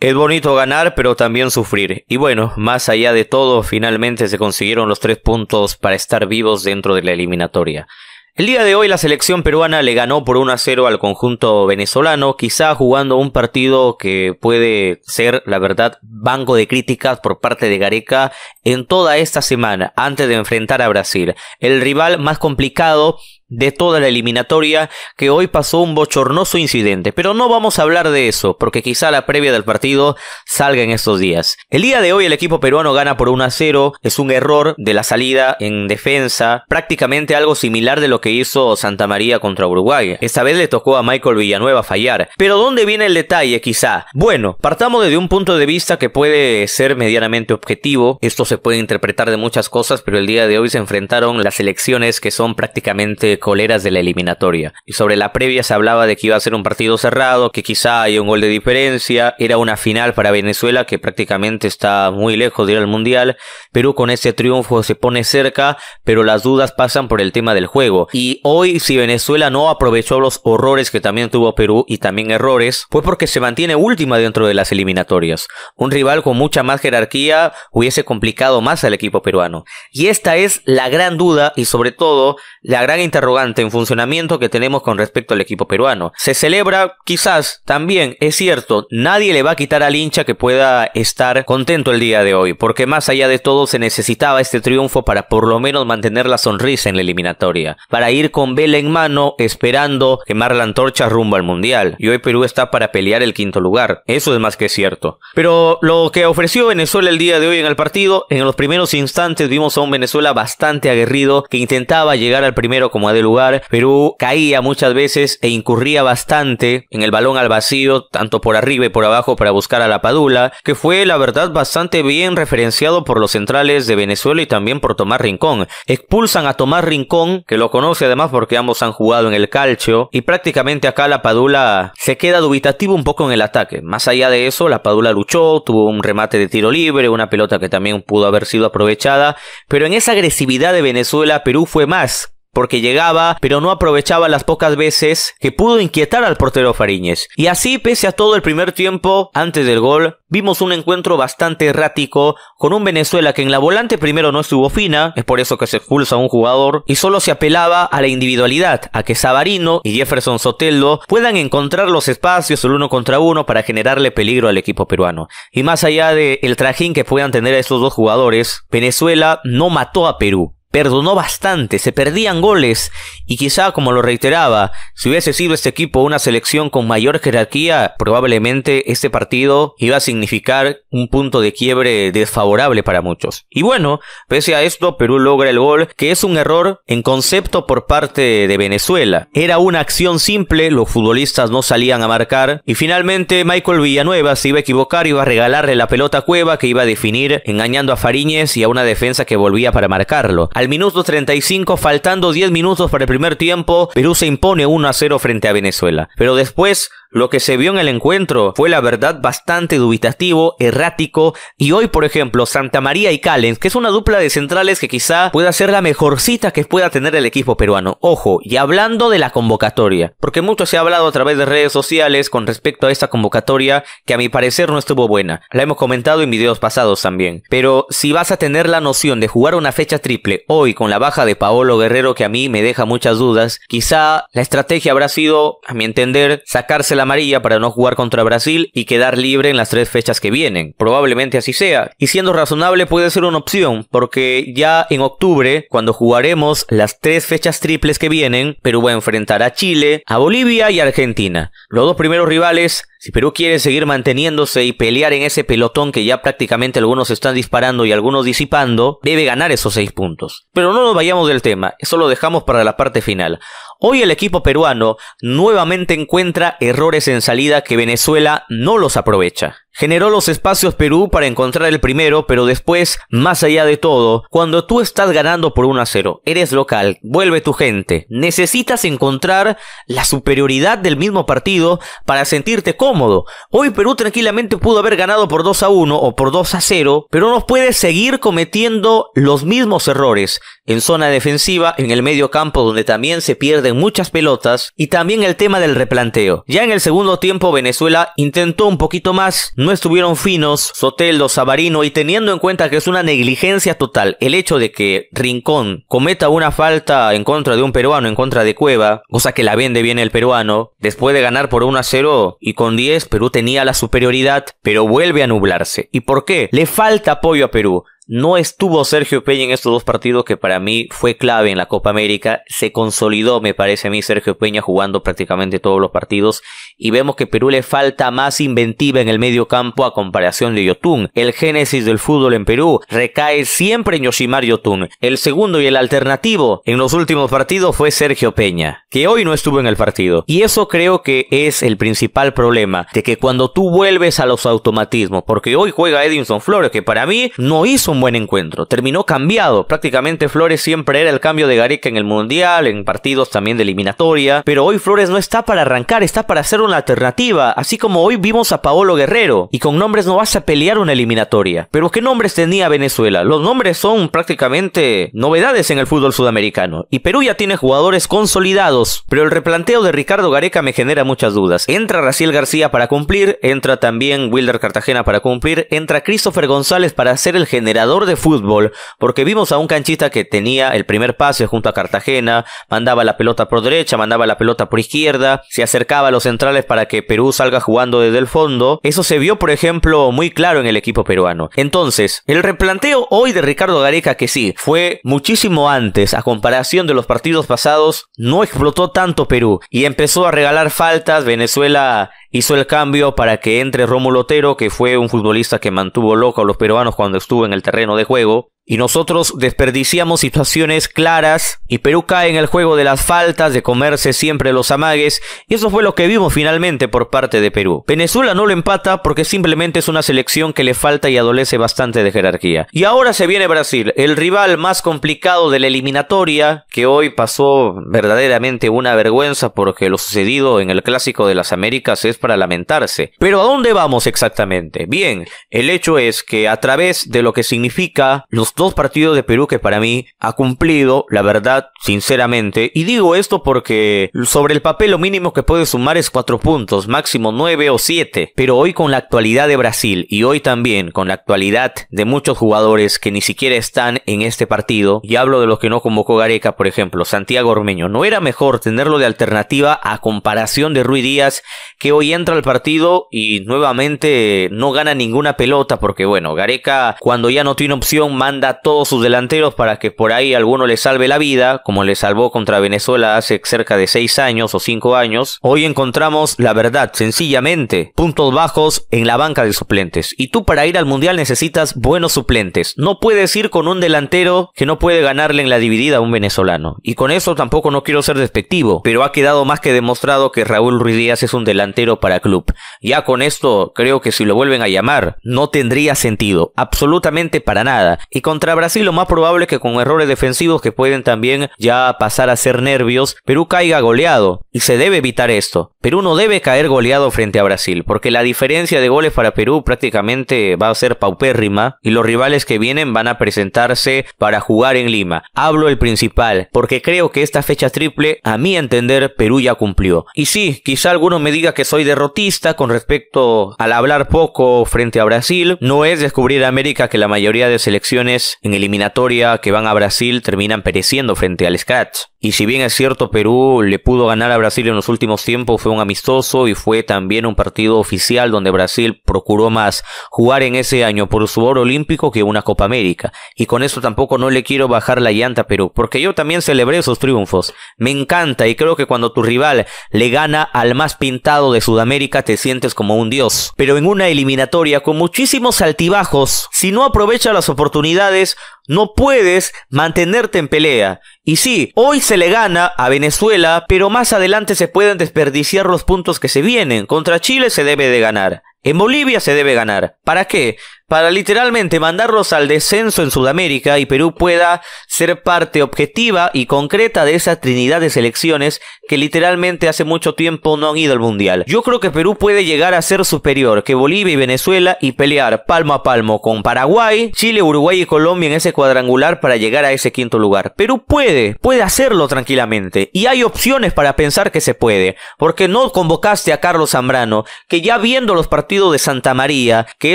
Es bonito ganar, pero también sufrir. Y bueno, más allá de todo, finalmente se consiguieron los tres puntos para estar vivos dentro de la eliminatoria. El día de hoy la selección peruana le ganó por 1 a 0 al conjunto venezolano, quizá jugando un partido que puede ser, la verdad, banco de críticas por parte de Gareca en toda esta semana, antes de enfrentar a Brasil. El rival más complicado de toda la eliminatoria que hoy pasó un bochornoso incidente, pero no vamos a hablar de eso, porque quizá la previa del partido salga en estos días. El día de hoy el equipo peruano gana por 1 a 0, es un error de la salida en defensa, prácticamente algo similar de lo que hizo Santa María contra Uruguay. Esta vez le tocó a Michael Villanueva fallar, pero ¿dónde viene el detalle quizá? Bueno, partamos desde un punto de vista que puede ser medianamente objetivo, esto se puede interpretar de muchas cosas, pero el día de hoy se enfrentaron las elecciones que son prácticamente coleras de la eliminatoria. Y sobre la previa se hablaba de que iba a ser un partido cerrado, que quizá haya un gol de diferencia, era una final para Venezuela que prácticamente está muy lejos de ir al Mundial. Perú con ese triunfo se pone cerca, pero las dudas pasan por el tema del juego. Y hoy si Venezuela no aprovechó los horrores que también tuvo Perú y también errores, fue porque se mantiene última dentro de las eliminatorias. Un rival con mucha más jerarquía hubiese complicado más al equipo peruano. Y esta es la gran duda y sobre todo la gran interrogación en funcionamiento que tenemos con respecto al equipo peruano. Se celebra, quizás, también, es cierto, nadie le va a quitar al hincha que pueda estar contento el día de hoy, porque más allá de todo se necesitaba este triunfo para por lo menos mantener la sonrisa en la eliminatoria, para ir con vela en mano esperando quemar la antorcha rumbo al Mundial. Y hoy Perú está para pelear el quinto lugar, eso es más que cierto. Pero lo que ofreció Venezuela el día de hoy en el partido, en los primeros instantes vimos a un Venezuela bastante aguerrido que intentaba llegar al primero como a lugar. Perú caía muchas veces e incurría bastante en el balón al vacío, tanto por arriba y por abajo para buscar a la Padula, que fue la verdad bastante bien referenciado por los centrales de Venezuela y también por Tomás Rincón. Expulsan a Tomás Rincón, que lo conoce además porque ambos han jugado en el calcio, y prácticamente acá la Padula se queda dubitativo un poco en el ataque. Más allá de eso, la Padula luchó, tuvo un remate de tiro libre, una pelota que también pudo haber sido aprovechada, pero en esa agresividad de Venezuela, Perú fue más porque llegaba, pero no aprovechaba las pocas veces que pudo inquietar al portero Fariñez. Y así, pese a todo el primer tiempo, antes del gol, vimos un encuentro bastante errático, con un Venezuela que en la volante primero no estuvo fina, es por eso que se expulsa a un jugador, y solo se apelaba a la individualidad, a que Savarino y Jefferson Sotelo puedan encontrar los espacios el uno contra uno para generarle peligro al equipo peruano. Y más allá del el trajín que puedan tener a estos dos jugadores, Venezuela no mató a Perú, perdonó bastante, se perdían goles y quizá, como lo reiteraba, si hubiese sido este equipo una selección con mayor jerarquía, probablemente este partido iba a significar un punto de quiebre desfavorable para muchos. Y bueno, pese a esto, Perú logra el gol, que es un error en concepto por parte de Venezuela. Era una acción simple, los futbolistas no salían a marcar y finalmente Michael Villanueva se iba a equivocar, iba a regalarle la pelota a Cueva que iba a definir engañando a Fariñez y a una defensa que volvía para marcarlo. Al minuto 35, faltando 10 minutos para el primer tiempo, Perú se impone 1 a 0 frente a Venezuela. Pero después, lo que se vio en el encuentro fue la verdad bastante dubitativo, errático, y hoy por ejemplo Santa María y Calen, que es una dupla de centrales que quizá pueda ser la mejor cita que pueda tener el equipo peruano. Ojo, y hablando de la convocatoria, porque mucho se ha hablado a través de redes sociales con respecto a esta convocatoria que a mi parecer no estuvo buena. La hemos comentado en videos pasados también. Pero si vas a tener la noción de jugar una fecha triple hoy con la baja de Paolo Guerrero que a mí me deja muchas dudas, quizá la estrategia habrá sido, a mi entender, sacarse la amarilla para no jugar contra Brasil y quedar libre en las tres fechas que vienen. Probablemente así sea. Y siendo razonable puede ser una opción, porque ya en octubre, cuando jugaremos las tres fechas triples que vienen, Perú va a enfrentar a Chile, a Bolivia y a Argentina. Los dos primeros rivales si Perú quiere seguir manteniéndose y pelear en ese pelotón que ya prácticamente algunos están disparando y algunos disipando, debe ganar esos seis puntos. Pero no nos vayamos del tema, eso lo dejamos para la parte final. Hoy el equipo peruano nuevamente encuentra errores en salida que Venezuela no los aprovecha. Generó los espacios Perú para encontrar el primero, pero después, más allá de todo, cuando tú estás ganando por 1 a 0, eres local, vuelve tu gente, necesitas encontrar la superioridad del mismo partido para sentirte cómodo. Hoy Perú tranquilamente pudo haber ganado por 2 a 1 o por 2 a 0, pero no puedes seguir cometiendo los mismos errores en zona defensiva, en el medio campo donde también se pierde muchas pelotas y también el tema del replanteo. Ya en el segundo tiempo Venezuela intentó un poquito más, no estuvieron finos Sotelo, Sabarino y teniendo en cuenta que es una negligencia total el hecho de que Rincón cometa una falta en contra de un peruano, en contra de Cueva, cosa que la vende bien el peruano, después de ganar por 1 a 0 y con 10 Perú tenía la superioridad, pero vuelve a nublarse. ¿Y por qué? Le falta apoyo a Perú. No estuvo Sergio Peña en estos dos partidos que para mí fue clave en la Copa América. Se consolidó, me parece a mí, Sergio Peña jugando prácticamente todos los partidos. Y vemos que Perú le falta más inventiva en el medio campo a comparación de Yotun. El génesis del fútbol en Perú recae siempre en Yoshimar Yotun. El segundo y el alternativo en los últimos partidos fue Sergio Peña, que hoy no estuvo en el partido. Y eso creo que es el principal problema, de que cuando tú vuelves a los automatismos, porque hoy juega Edinson Flores, que para mí no hizo un buen encuentro. Terminó cambiado. Prácticamente Flores siempre era el cambio de Gareca en el Mundial, en partidos también de eliminatoria. Pero hoy Flores no está para arrancar, está para hacer una alternativa. Así como hoy vimos a Paolo Guerrero. Y con nombres no vas a pelear una eliminatoria. Pero ¿qué nombres tenía Venezuela? Los nombres son prácticamente novedades en el fútbol sudamericano. Y Perú ya tiene jugadores consolidados. Pero el replanteo de Ricardo Gareca me genera muchas dudas. Entra Raciel García para cumplir. Entra también Wilder Cartagena para cumplir. Entra Christopher González para ser el generador de fútbol, porque vimos a un canchista que tenía el primer pase junto a Cartagena, mandaba la pelota por derecha, mandaba la pelota por izquierda, se acercaba a los centrales para que Perú salga jugando desde el fondo. Eso se vio, por ejemplo, muy claro en el equipo peruano. Entonces, el replanteo hoy de Ricardo Gareca, que sí, fue muchísimo antes a comparación de los partidos pasados, no explotó tanto Perú y empezó a regalar faltas. Venezuela hizo el cambio para que entre Rómulo Otero, que fue un futbolista que mantuvo loco a los peruanos cuando estuvo en el terreno de juego, y nosotros desperdiciamos situaciones claras y Perú cae en el juego de las faltas, de comerse siempre los amagues y eso fue lo que vimos finalmente por parte de Perú. Venezuela no lo empata porque simplemente es una selección que le falta y adolece bastante de jerarquía. Y ahora se viene Brasil, el rival más complicado de la eliminatoria que hoy pasó verdaderamente una vergüenza porque lo sucedido en el Clásico de las Américas es para lamentarse. Pero ¿a dónde vamos exactamente? Bien, el hecho es que a través de lo que significa los dos partidos de Perú que para mí ha cumplido, la verdad, sinceramente. Y digo esto porque sobre el papel lo mínimo que puede sumar es cuatro puntos, máximo nueve o siete Pero hoy con la actualidad de Brasil y hoy también con la actualidad de muchos jugadores que ni siquiera están en este partido, y hablo de los que no convocó Gareca, por ejemplo, Santiago Ormeño, ¿no era mejor tenerlo de alternativa a comparación de Rui Díaz que hoy entra al partido y nuevamente no gana ninguna pelota porque bueno, Gareca cuando ya no tiene opción manda todos sus delanteros para que por ahí alguno le salve la vida, como le salvó contra Venezuela hace cerca de 6 años o 5 años, hoy encontramos la verdad, sencillamente, puntos bajos en la banca de suplentes. Y tú para ir al Mundial necesitas buenos suplentes. No puedes ir con un delantero que no puede ganarle en la dividida a un venezolano. Y con eso tampoco no quiero ser despectivo, pero ha quedado más que demostrado que Raúl Ruiz Díaz es un delantero para club. Ya con esto creo que si lo vuelven a llamar, no tendría sentido, absolutamente para nada. Y con contra Brasil lo más probable es que con errores defensivos que pueden también ya pasar a ser nervios, Perú caiga goleado. Y se debe evitar esto. Perú no debe caer goleado frente a Brasil, porque la diferencia de goles para Perú prácticamente va a ser paupérrima y los rivales que vienen van a presentarse para jugar en Lima. Hablo el principal, porque creo que esta fecha triple, a mi entender, Perú ya cumplió. Y sí, quizá alguno me diga que soy derrotista con respecto al hablar poco frente a Brasil. No es descubrir a América que la mayoría de selecciones en eliminatoria que van a Brasil terminan pereciendo frente al Scratch. Y si bien es cierto, Perú le pudo ganar a Brasil en los últimos tiempos, fue un amistoso y fue también un partido oficial donde Brasil procuró más jugar en ese año por su oro olímpico que una Copa América. Y con eso tampoco no le quiero bajar la llanta a Perú, porque yo también celebré esos triunfos. Me encanta y creo que cuando tu rival le gana al más pintado de Sudamérica te sientes como un dios. Pero en una eliminatoria con muchísimos altibajos, si no aprovechas las oportunidades, no puedes mantenerte en pelea. Y sí, hoy se le gana a Venezuela, pero más adelante se pueden desperdiciar los puntos que se vienen. Contra Chile se debe de ganar. En Bolivia se debe ganar. ¿Para qué? para literalmente mandarlos al descenso en Sudamérica y Perú pueda ser parte objetiva y concreta de esa trinidad de selecciones que literalmente hace mucho tiempo no han ido al Mundial. Yo creo que Perú puede llegar a ser superior que Bolivia y Venezuela y pelear palmo a palmo con Paraguay, Chile, Uruguay y Colombia en ese cuadrangular para llegar a ese quinto lugar. Perú puede, puede hacerlo tranquilamente y hay opciones para pensar que se puede, porque no convocaste a Carlos Zambrano, que ya viendo los partidos de Santa María, que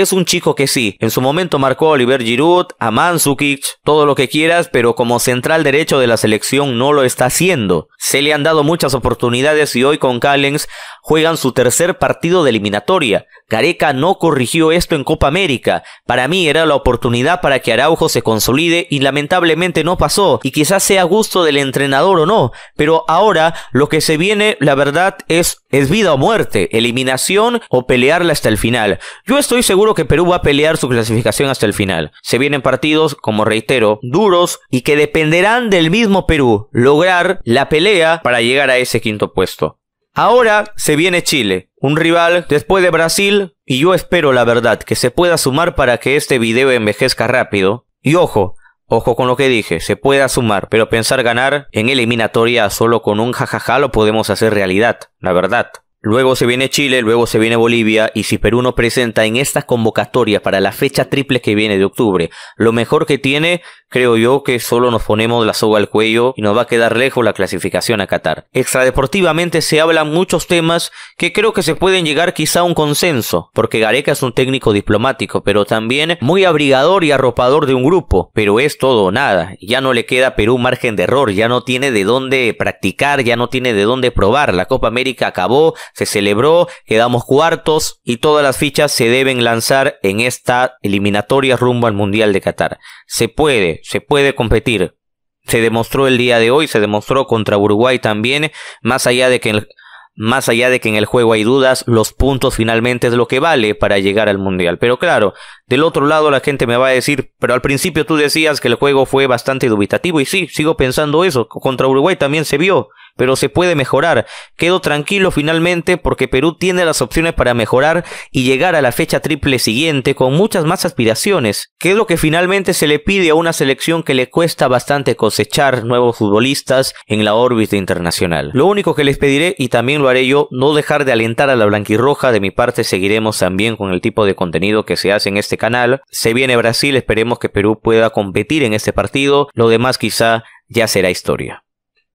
es un chico que sí, en su momento marcó a Oliver Giroud, a Mansukic, todo lo que quieras, pero como central derecho de la selección no lo está haciendo. Se le han dado muchas oportunidades y hoy con Callens juegan su tercer partido de eliminatoria. Gareca no corrigió esto en Copa América. Para mí era la oportunidad para que Araujo se consolide y lamentablemente no pasó y quizás sea gusto del entrenador o no, pero ahora lo que se viene la verdad es es vida o muerte, eliminación o pelearla hasta el final. Yo estoy seguro que Perú va a pelear su clasificación hasta el final. Se vienen partidos, como reitero, duros y que dependerán del mismo Perú lograr la pelea para llegar a ese quinto puesto. Ahora se viene Chile, un rival después de Brasil y yo espero la verdad que se pueda sumar para que este video envejezca rápido. Y ojo, Ojo con lo que dije, se puede sumar, pero pensar ganar en eliminatoria solo con un jajaja lo podemos hacer realidad, la verdad. Luego se viene Chile, luego se viene Bolivia y si Perú no presenta en estas convocatorias para la fecha triple que viene de octubre, lo mejor que tiene, creo yo que solo nos ponemos la soga al cuello y nos va a quedar lejos la clasificación a Qatar. Extradeportivamente se hablan muchos temas que creo que se pueden llegar quizá a un consenso, porque Gareca es un técnico diplomático, pero también muy abrigador y arropador de un grupo, pero es todo o nada, ya no le queda a Perú margen de error, ya no tiene de dónde practicar, ya no tiene de dónde probar, la Copa América acabó, se celebró, quedamos cuartos y todas las fichas se deben lanzar en esta eliminatoria rumbo al Mundial de Qatar. Se puede, se puede competir. Se demostró el día de hoy, se demostró contra Uruguay también, más allá de que más allá de que en el juego hay dudas, los puntos finalmente es lo que vale para llegar al Mundial. Pero claro, del otro lado la gente me va a decir, pero al principio tú decías que el juego fue bastante dubitativo y sí, sigo pensando eso, contra Uruguay también se vio, pero se puede mejorar. Quedo tranquilo finalmente porque Perú tiene las opciones para mejorar y llegar a la fecha triple siguiente con muchas más aspiraciones, que lo que finalmente se le pide a una selección que le cuesta bastante cosechar nuevos futbolistas en la órbita internacional. Lo único que les pediré, y también lo haré yo, no dejar de alentar a la blanquirroja, de mi parte seguiremos también con el tipo de contenido que se hace en este canal. Se viene Brasil, esperemos que Perú pueda competir en este partido. Lo demás quizá ya será historia.